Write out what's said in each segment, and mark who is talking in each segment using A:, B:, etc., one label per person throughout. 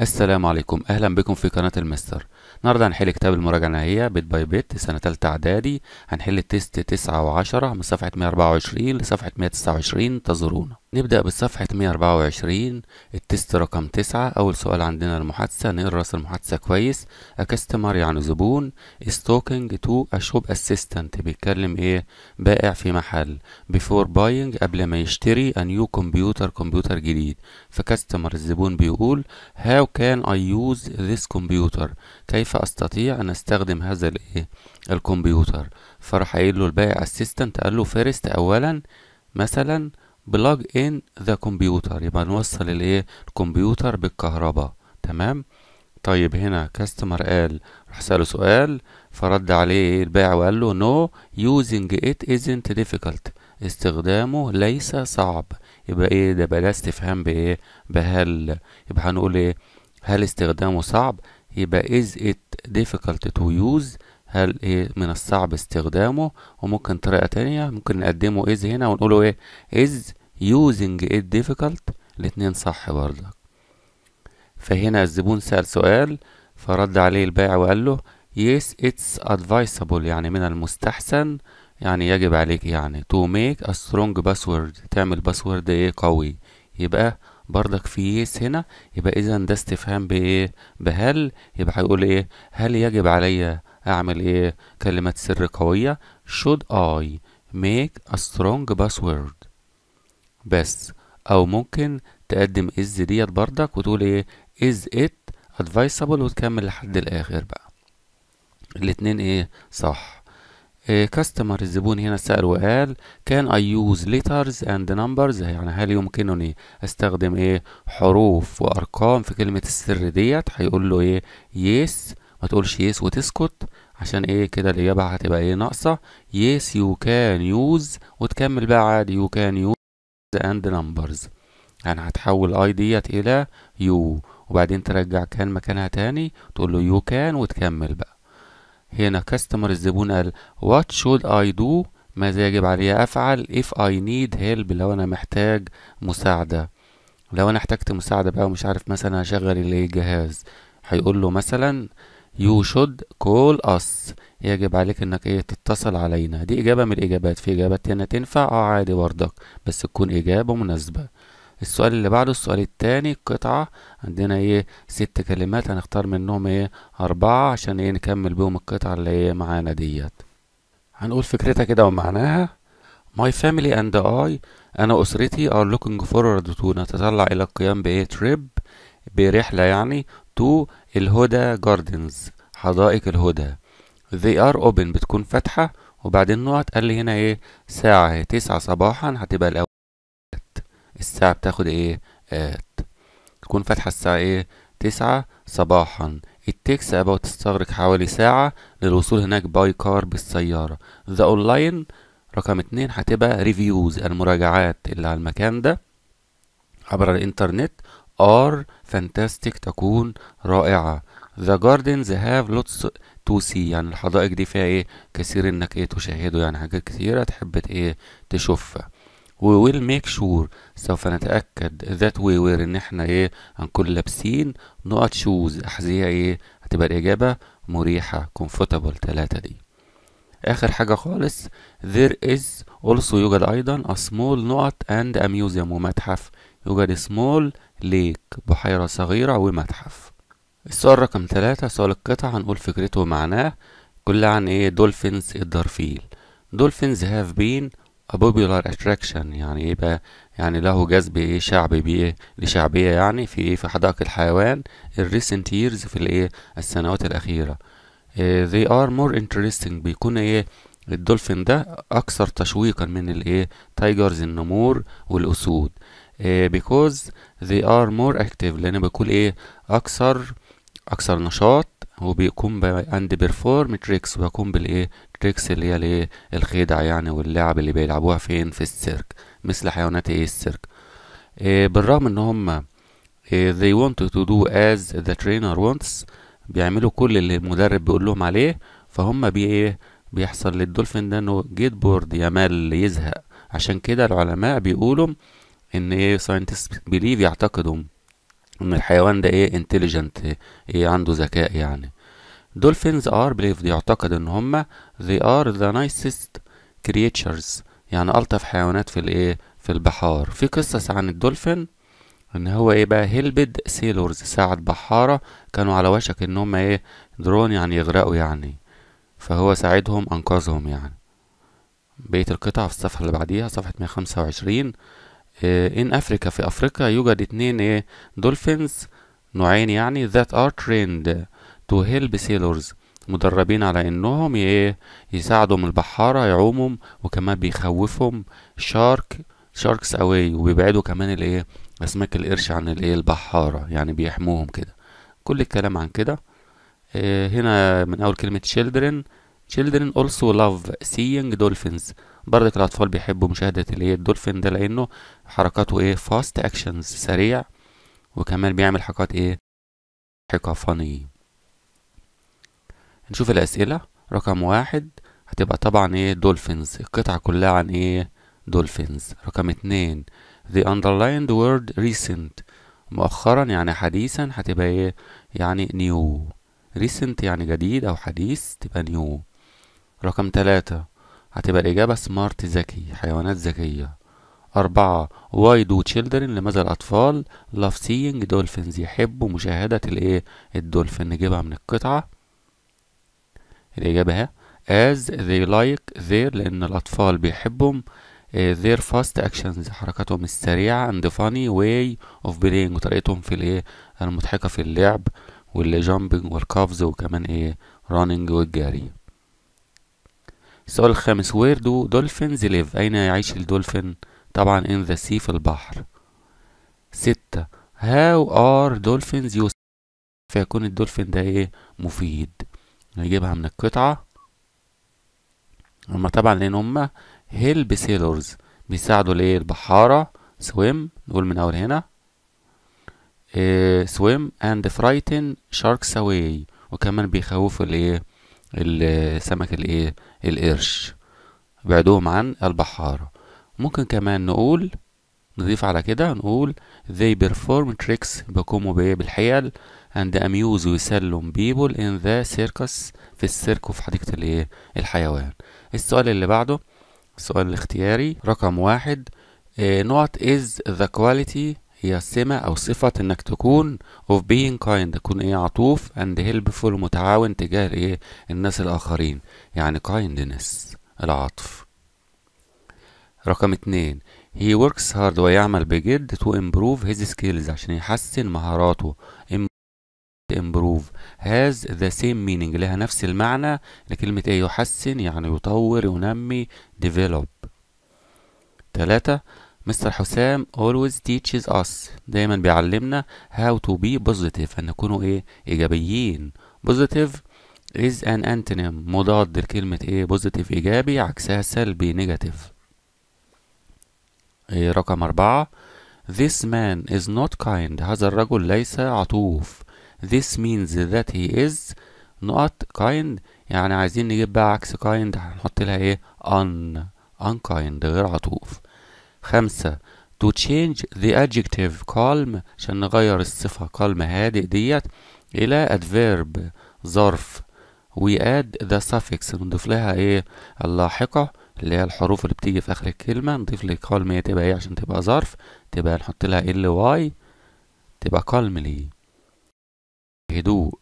A: السلام عليكم اهلا بكم في قناه المستر النهارده هنحل كتاب المراجعه النهائيه بيت باي بيت سنه ثالثه اعدادي هنحل تيست 9 و10 من صفحه 124 لصفحه 129 انتظرونا نبدأ بصفحة 124 التست رقم 9 أول سؤال عندنا المحادثة نقرأ راس المحادثة كويس A customer يعني زبون is talking to a shop assistant بيتكلم إيه بائع في محل before buying قبل ما يشتري a new computer كمبيوتر جديد فكاستمر الزبون بيقول How can I use this computer كيف أستطيع أن أستخدم هذا الإيه الكمبيوتر فرح قايل له البائع assistant قال له first أولا مثلا بلاج ان ذا كمبيوتر يبقى نوصل الايه الكمبيوتر بالكهرباء تمام طيب هنا كاستمر قال راح سأله سؤال فرد عليه إيه؟ البائع وقال له نو يوزنج ات ازنت difficult استخدامه ليس صعب يبقى ايه ده بقى استفهام بايه بهل يبقى هنقول ايه هل استخدامه صعب يبقى از ات difficult تو يوز هل ايه من الصعب استخدامه وممكن طريقة تانية ممكن نقدمه از هنا ونقوله ايه از using it difficult الاتنين صح برضك فهنا الزبون سأل سؤال فرد عليه البائع وقال له yes it's advisable يعني من المستحسن يعني يجب عليك يعني to make a strong password تعمل باسورد ايه قوي يبقى برضك في يس هنا يبقى اذا ده استفهام بايه بهل يبقى هيقول ايه هل يجب عليا اعمل ايه كلمة سر قوية should I make a strong password بس او ممكن تقدم از ديت بردك وتقول ايه از ات advisable وتكمل لحد الاخر بقى الاتنين ايه صح كاستمر إيه، الزبون هنا سأل وقال كان اي يوز letters اند نمبرز يعني هل يمكنني استخدم ايه حروف وارقام في كلمة السر ديت هيقول له ايه yes ما تقولش yes وتسكت عشان ايه كده الإجابة هتبقى ايه ناقصة يس يو كان يوز وتكمل بقى عادي يو كان يوز اند نمبرز يعني هتحول اي ديت الى يو وبعدين ترجع كان مكانها تاني تقول له يو كان وتكمل بقى هنا كاستمر الزبون قال وات شود اي دو ماذا يجب علي افعل اف اي نيد هيلب لو انا محتاج مساعده لو انا احتجت مساعده بقى ومش عارف مثلا اشغل الجهاز هيقول له مثلا You should call us يجب عليك انك ايه تتصل علينا دي اجابة من الاجابات في اجابات تانية تنفع اه عادي بردك بس تكون اجابة مناسبة السؤال اللي بعده السؤال التاني قطعة عندنا ايه ست كلمات هنختار منهم ايه اربعة عشان ايه نكمل بيهم القطعة اللي ايه معانا ديت هنقول فكرتها كده ومعناها My family and I أنا وأسرتي are looking forward to نتطلع إلى القيام بإيه تريب برحلة يعني تو الهدى جاردنز حدائق الهدى they are open بتكون فاتحة وبعدين نقط قال لي هنا ايه ساعة تسعة صباحا هتبقى الأول الساعة بتاخد ايه آت تكون فاتحة الساعة ايه تسعة صباحا it takes about تستغرق حوالي ساعة للوصول هناك باي كار بالسيارة the online رقم اتنين هتبقى ريفيوز المراجعات اللي على المكان ده عبر الانترنت are fantastic تكون رائعة The gardens have lots to see يعني الحدائق دي فيها ايه كثير انك ايه تشاهده يعني حاجات كثيرة تحب ايه تشوفها We will make sure سوف نتأكد that we وير ان احنا ايه هنكون لابسين نقط shoes أحذية ايه هتبقى الإجابة مريحة comfortable تلاتة دي آخر حاجة خالص there is also يوجد أيضا a small نقط and a museum ومتحف يوجد small ليك بحيرة صغيرة ومتحف السؤال رقم ثلاثة سؤال القطع هنقول فكرته ومعناه كل عن ايه دولفينز الدرفيل دولفينز هاف بين a popular attraction يعني يبقى إيه بقى يعني له جذب ايه شعبي بيه إيه؟ لشعبية يعني في ايه في حدائق الحيوان الريسنت ييرز في الايه السنوات الأخيرة إيه they are more interesting بيكون ايه الدولفين ده أكثر تشويقا من الايه تايجرز النمور والأسود Eh, because they are more active لأن بيكون إيه أكثر أكثر نشاط وبيقوم and perform tricks وبيقوم بالإيه tricks اللي هي الإيه الخدع يعني واللعب اللي بيلعبوها فين في السيرك مثل حيوانات إيه السيرك eh، بالرغم إن هم eh، they want to do as the trainer wants بيعملوا كل اللي المدرب بيقول لهم عليه فهم بي إيه بيحصل للدولفين ده إنه جيت بورد يمل يزهق عشان كده العلماء بيقولوا ان ايه ساينتست بيليف يعتقدوا ان الحيوان ده ايه انتليجنت ايه عنده ذكاء يعني دولفينز ار بليف يعتقد ان هما they are the nicest creatures يعني الطف حيوانات في الايه في البحار في قصص عن الدولفين ان هو ايه بقى هيلبد سيلورز ساعد بحارة كانوا على وشك ان هم ايه درون يعني يغرقوا يعني فهو ساعدهم انقذهم يعني بقية القطع في الصفحة اللي بعديها صفحة 125 in إيه، Africa في أفريقيا يوجد اتنين ايه دولفينز نوعين يعني that are trained to help sailors مدربين على انهم ايه من البحارة يعومهم وكمان بيخوفهم شارك شاركس اواي وبيبعدوا كمان الايه اسماك القرش عن الايه البحارة يعني بيحموهم كده كل الكلام عن كده إيه هنا من اول كلمة children children also love seeing dolphins برضك الاطفال بيحبوا مشاهده اللي هي الدولفين ده لانه حركاته ايه فاست اكشنز سريع وكمان بيعمل حركات ايه ضحكه فاني نشوف الاسئله رقم واحد هتبقى طبعا ايه دولفينز القطعه كلها عن ايه دولفينز رقم اتنين the underlined word recent مؤخرا يعني حديثا هتبقى ايه يعني new recent يعني جديد او حديث تبقى new رقم تلاتة هتبقى الإجابة سمارت ذكي حيوانات ذكية أربعة واي دو تشيلدرن لماذا الأطفال لاف سينج دولفينز يحبوا مشاهدة الإيه الدولفين نجيبها من القطعة الإجابة اهي as they like their لأن الأطفال بيحبهم آه، their fast actions حركاتهم السريعة and funny way of playing وطريقتهم في الإيه المضحكة في اللعب والجامبنج والقفز وكمان إيه running والجري السؤال الخامس وير دو دولفينز ليف أين يعيش الدولفين طبعا in the sea في البحر ستة هاو آر دولفينز used فيكون الدولفين ده ايه مفيد نجيبها من القطعة هما طبعا لأن هما هيلب سيلورز بيساعدوا الإيه البحارة swim نقول من أول هنا سويم إيه، swim and frighten sharks away وكمان بيخوفوا الايه السمك الايه القرش بعدهم عن البحارة ممكن كمان نقول نضيف على كده نقول they perform tricks بيقوموا بإيه بالحيل and amuse ويسلم people in the circus في السيرك وفي حديقة الإيه الحيوان السؤال اللي بعده السؤال الاختياري رقم واحد نوت إيه، is the quality هي السمة أو صفة إنك تكون of being kind تكون إيه عطوف and helpful متعاون تجاه إيه الناس الآخرين يعني kindness العطف رقم اتنين he works hard ويعمل بجد to improve his skills عشان يحسن مهاراته improve has the same meaning لها نفس المعنى لكلمة ايه يحسن يعني يطور ينمي develop تلاتة مستر حسام always teaches us دايما بيعلمنا how to be positive ان نكونوا ايه ايجابيين positive is an antonym مضاد لكلمة ايه positive ايجابي عكسها سلبي negative إيه رقم أربعة This man is not kind هذا الرجل ليس عطوف This means that he is not kind يعني عايزين نجيب بقى عكس kind هنحط لها ايه un unkind غير عطوف خمسة to change the adjective calm عشان نغير الصفة calm هادئ ديت إلى adverb ظرف we add the suffix نضيف لها إيه اللاحقة اللي هي الحروف اللي بتيجي في آخر الكلمة نضيف لي calm هي تبقى إيه عشان تبقى ظرف تبقى نحط لها واي تبقى calmly هدوء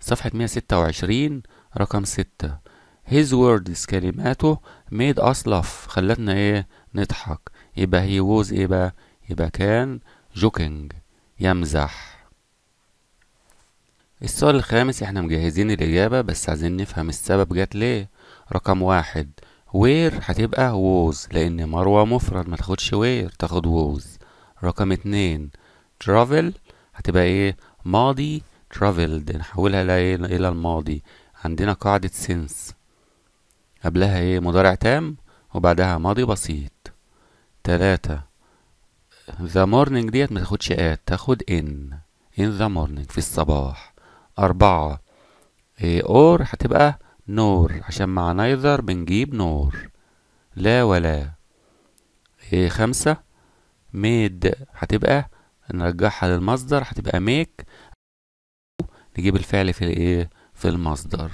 A: صفحة 126 رقم 6 His words كلماته made us laugh خلتنا إيه نضحك يبقى هي ووز ايه بقى يبقى كان جوكينج يمزح السؤال الخامس احنا مجهزين الإجابة بس عايزين نفهم السبب جت ليه رقم واحد وير هتبقى ووز لأن مروة مفرد ما تاخدش وير تاخد ووز رقم اتنين ترافل هتبقى ايه ماضي traveled نحولها إلى إيه؟ الماضي عندنا قاعدة سنس قبلها ايه مضارع تام وبعدها ماضي بسيط تلاتة ذا مورنينج ديت ما تاخدش ات تاخد ان ان ذا مورنينج في الصباح أربعة إيه، اور هتبقى نور عشان مع نايذر بنجيب نور لا ولا إيه، خمسة ميد هتبقى نرجعها للمصدر هتبقى ميك نجيب الفعل في الايه في المصدر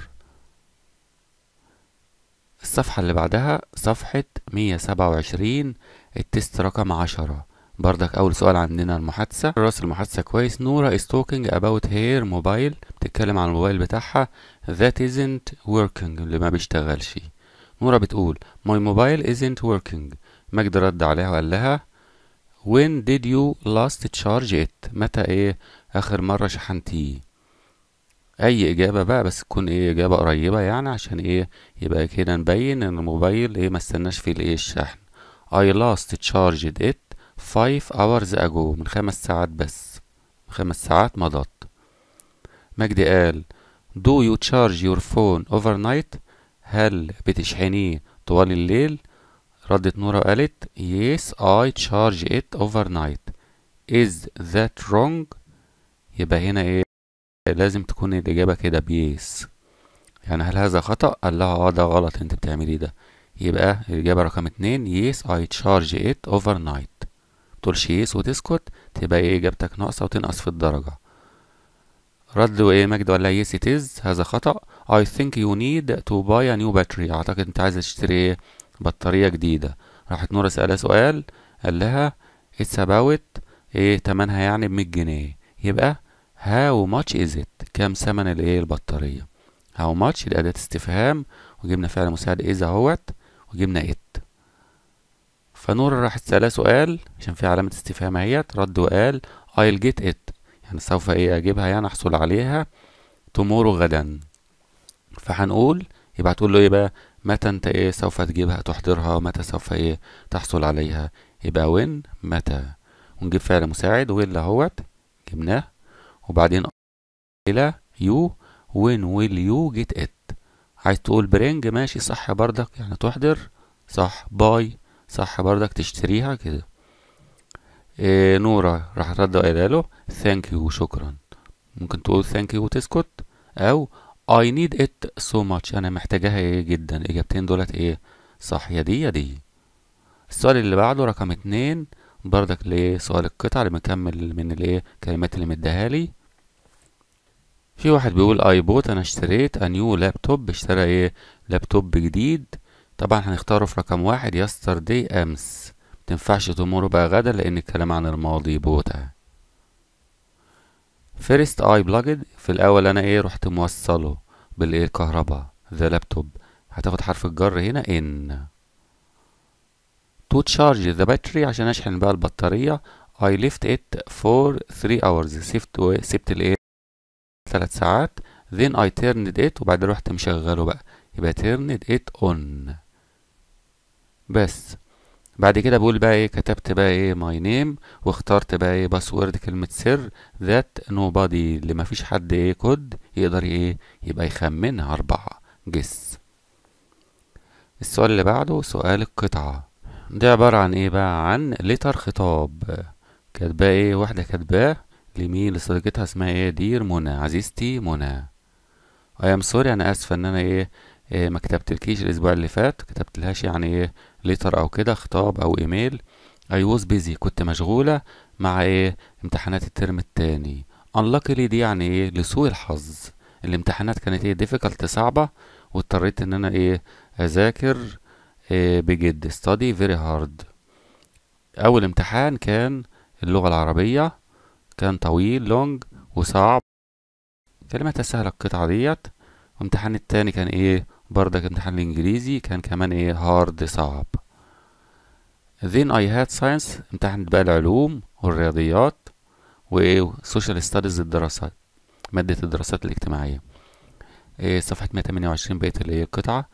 A: الصفحة اللي بعدها صفحة مية سبعة وعشرين التست رقم عشرة بردك أول سؤال عندنا المحادثة راس المحادثة كويس نورا is talking about her mobile بتتكلم عن الموبايل بتاعها that isn't working اللي ما بيشتغلش نورا بتقول my mobile isn't working مجد رد عليها وقال لها when did you last charge it متى ايه آخر مرة شحنتيه اي اجابه بقى بس تكون ايه اجابه قريبه يعني عشان ايه يبقى كده نبين ان الموبايل ايه ما استناش فيه الايه الشحن I last charged it five hours ago من خمس ساعات بس خمس ساعات مضت مجدي قال Do you charge your phone overnight هل بتشحنيه طوال الليل ردت نورة قالت Yes I charge it overnight Is that wrong يبقى هنا ايه لازم تكون الإجابة كده بيس يعني هل هذا خطأ قال لها اه ده غلط انت بتعمليه ده يبقى الإجابة رقم اتنين yes I charge it overnight متقولش yes وتسكت تبقى ايه إجابتك ناقصة وتنقص في الدرجة رد وإيه مجد ولا yes it is هذا خطأ I think you need to buy a new battery أعتقد أنت عايز تشتري إيه؟ بطارية جديدة راحت نورة سألها سؤال قال لها it's about ايه تمنها يعني بمية جنيه يبقى how much is it كام ثمن الايه البطارية how much الأداة استفهام وجبنا فعل مساعد إز اهوت وجبنا ات فنور راح تسألها سؤال عشان في علامة استفهام اهيت رد وقال I'll get it يعني سوف ايه اجيبها يعني احصل عليها tomorrow غدا فهنقول يبقى هتقول له ايه بقى متى انت ايه سوف تجيبها تحضرها متى سوف ايه تحصل عليها يبقى وين متى ونجيب فعل مساعد ويل اهوت جبناه وبعدين الى يو وين ويل يو جيت ات عايز تقول برنج ماشي صح بردك يعني تحضر صح باي صح بردك تشتريها كده إيه نورة راح ترد وقايله له ثانك يو شكرا ممكن تقول ثانك يو وتسكت او I need it so much انا محتاجاها ايه جدا اجابتين دولت ايه صح يا دي يا دي السؤال اللي بعده رقم اتنين بردك ليه سؤال القطع اللي مكمل من الايه الكلمات اللي مديها لي في واحد بيقول اي بوت انا اشتريت انيو لابتوب اشترى ايه لابتوب جديد طبعا هنختاره في رقم واحد يسترداي امس متنفعش تموره بقى غدا لان الكلام عن الماضي بوتا فيرست اي بلاجد في الاول انا ايه رحت موصله بالايه كهرباء ذا لابتوب هتاخد حرف الجر هنا ان تو تشارج ذا باتري عشان اشحن بقى البطاريه اي ليفت ات فور 3 اورز سيفت سيبت الايه ثلاث ساعات then I turned it وبعدين رحت مشغله بقى يبقى turned it on بس بعد كده بقول بقى ايه كتبت بقى ايه my name واخترت بقى ايه password كلمة سر that nobody اللي مفيش حد ايه كود يقدر ايه يبقى يخمنها أربعة جس السؤال اللي بعده سؤال القطعة ده عبارة عن ايه بقى عن لتر خطاب كاتباه ايه واحدة كاتباه لمين لصديقتها اسمها ايه دير منى عزيزتي منى اي ام سوري انا اسفه ان انا ايه, إيه ما كتبتلكيش الاسبوع اللي فات كتبت لهاش يعني ايه ليتر او كده خطاب او ايميل اي واز بيزي كنت مشغوله مع ايه امتحانات الترم التاني انلاكلي دي يعني ايه لسوء الحظ الامتحانات كانت ايه ديفيكالت صعبه واضطريت ان انا ايه اذاكر إيه بجد study very hard اول امتحان كان اللغه العربيه كان طويل لونج وصعب كلمة تسهل القطعة ديت وامتحان التاني كان ايه بردك امتحان الانجليزي كان كمان ايه هارد صعب then I had science امتحنت بقى العلوم والرياضيات وايه social studies الدراسات مادة الدراسات الاجتماعية إيه صفحة 128 بقيت اللي هي القطعة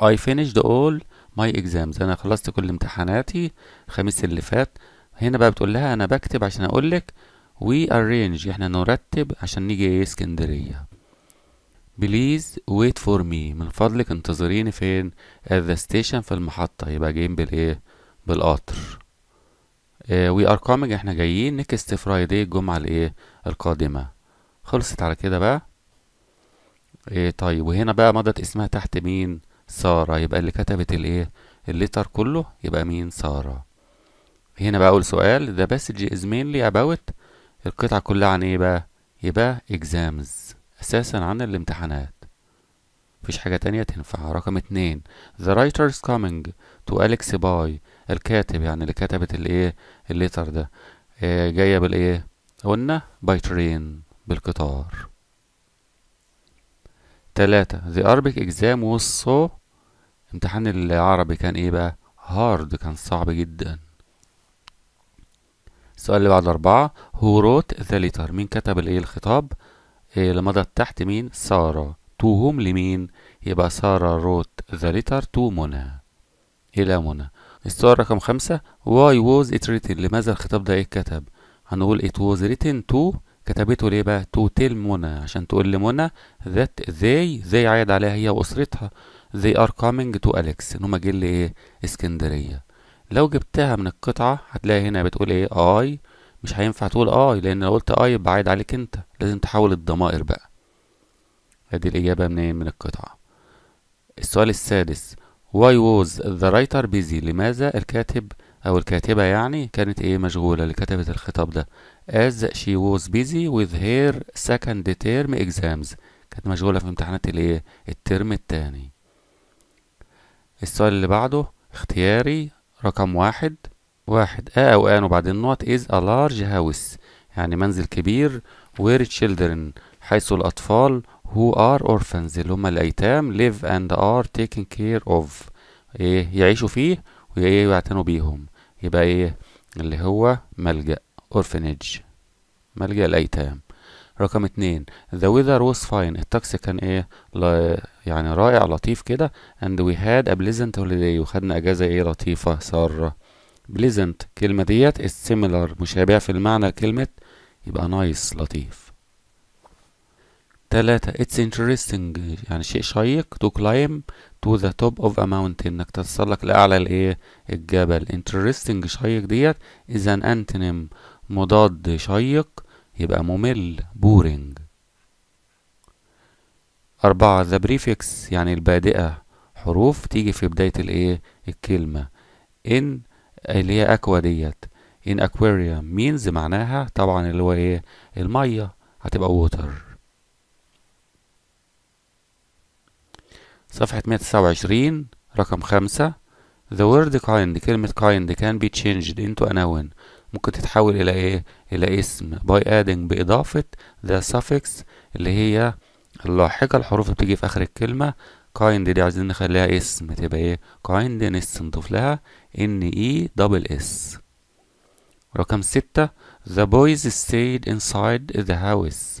A: I finished all my exams أنا خلصت كل امتحاناتي الخميس اللي فات هنا بقى بتقول لها انا بكتب عشان اقول لك وي ارينج احنا نرتب عشان نيجي اسكندريه بليز ويت فور مي من فضلك انتظريني فين ذا ستيشن في المحطه يبقى جايين بالايه بالقطر وي ار كومينج احنا جايين نكست فرايداي الجمعه الايه القادمه خلصت على كده بقى إيه طيب وهنا بقى مضت اسمها تحت مين ساره يبقى اللي كتبت الايه الليتر كله يبقى مين ساره هنا بقى أول سؤال ذا passage is mainly about القطعة كلها عن إيه بقى؟ يبقى exams أساسا عن الامتحانات مفيش حاجة تانية تنفع رقم اتنين the writers coming to Alex by الكاتب يعني اللي كتبت الايه الليتر ده آه، إيه جاية بالايه قلنا by train بالقطار تلاتة the Arabic exam was so امتحان العربي كان ايه بقى hard كان صعب جدا السؤال اللي بعد أربعة هو روت ذا ليتر مين كتب الإيه الخطاب إيه اللي مضت تحت مين سارة تو هوم لمين يبقى سارة روت ذا ليتر تو منى إلى منى السؤال رقم خمسة واي ووز إت ريتن لماذا الخطاب ده اتكتب إيه هنقول إت ووز ريتن تو كتبته ليه بقى تو تيل منى عشان تقول لمنى ذات ذي ذي عايد عليها هي وأسرتها they are coming to Alex إن هما جايين لإيه اسكندرية لو جبتها من القطعة هتلاقي هنا بتقول ايه اي مش هينفع تقول اي لان لو قلت اي يبقى عايد عليك انت لازم تحول الضمائر بقى ادي الاجابة منين من القطعة السؤال السادس why was the writer busy لماذا الكاتب او الكاتبة يعني كانت ايه مشغولة اللي كتبت الخطاب ده as she was busy with her second term exams كانت مشغولة في امتحانات الايه الترم التاني السؤال اللي بعده اختياري رقم واحد واحد آ أو آن وبعدين نوت is a large house يعني منزل كبير where children حيث الأطفال who are orphans اللي هم الأيتام live and are taken care of إيه يعيشوا فيه ويعتنوا إيه بيهم يبقى إيه اللي هو ملجأ orphanage ملجأ الأيتام رقم اتنين the weather was fine الطقس كان ايه ل... يعني رائع لطيف كده and we had a pleasant holiday وخدنا اجازة ايه لطيفة سارة pleasant الكلمة ديت is similar مشابهة في المعنى لكلمة يبقى نايس nice لطيف تلاتة it's interesting يعني شيء شيق to climb to the top of a mountain انك تتسلق لأعلى الايه الجبل interesting شيق ديت is an antonym مضاد شيق يبقى ممل بورينج أربعة ذا بريفكس يعني البادئة حروف تيجي في بداية الإيه الكلمة إن اللي هي أكوا ديت إن أكواريوم مينز معناها طبعا اللي هو إيه المية هتبقى ووتر صفحة 129 رقم خمسة The word kind كلمة kind can be changed into a noun ممكن تتحول إلى إيه؟ إلى اسم by adding بإضافة the suffix اللي هي اللاحقة الحروف اللي بتيجي في آخر الكلمة kind دي عايزين نخليها اسم تبقى إيه؟ kindness نضيف لها ان E دبل S رقم ستة the boys stayed inside the house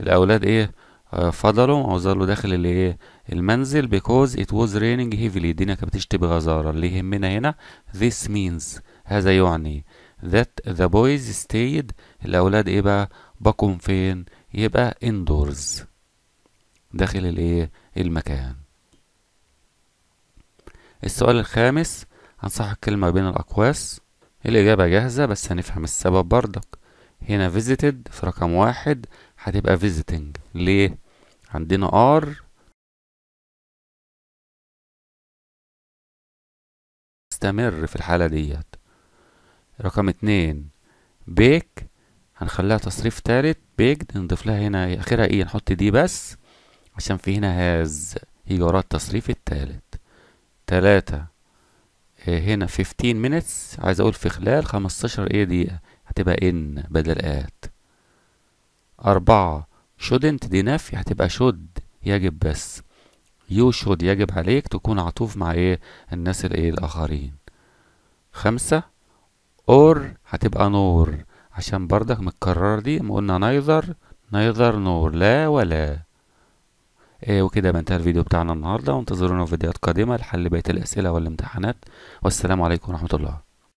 A: الأولاد إيه؟ آه، فضلوا أو ظلوا داخل الإيه؟ المنزل because it was raining heavily الدنيا كانت بتشتي بغزارة اللي يهمنا هنا this means هذا يعني that the boys stayed الأولاد إيه بقى بقوم فين يبقى indoors داخل الإيه المكان السؤال الخامس هنصحك كلمة بين الأقواس الإجابة جاهزة بس هنفهم السبب برضك هنا visited في رقم واحد هتبقى visiting ليه؟ عندنا R استمر في الحالة ديت رقم اتنين بيك هنخليها تصريف تالت بيك نضيف لها هنا اخرها ايه نحط دي بس عشان في هنا هاز هي وراه التصريف التالت تلاتة آه، هنا 15 minutes عايز اقول في خلال 15 ايه دقيقة هتبقى ان بدل ات أربعة shouldn't دي نفي هتبقى should يجب بس يو should يجب عليك تكون عطوف مع ايه الناس الايه الآخرين خمسة اور هتبقى نور عشان برضك متكررة دي ما قلنا نايذر نايذر نور لا ولا إيه وكده بنتهي الفيديو بتاعنا النهاردة وانتظرونا في فيديوهات قادمة لحل بقية الأسئلة والامتحانات والسلام عليكم ورحمة الله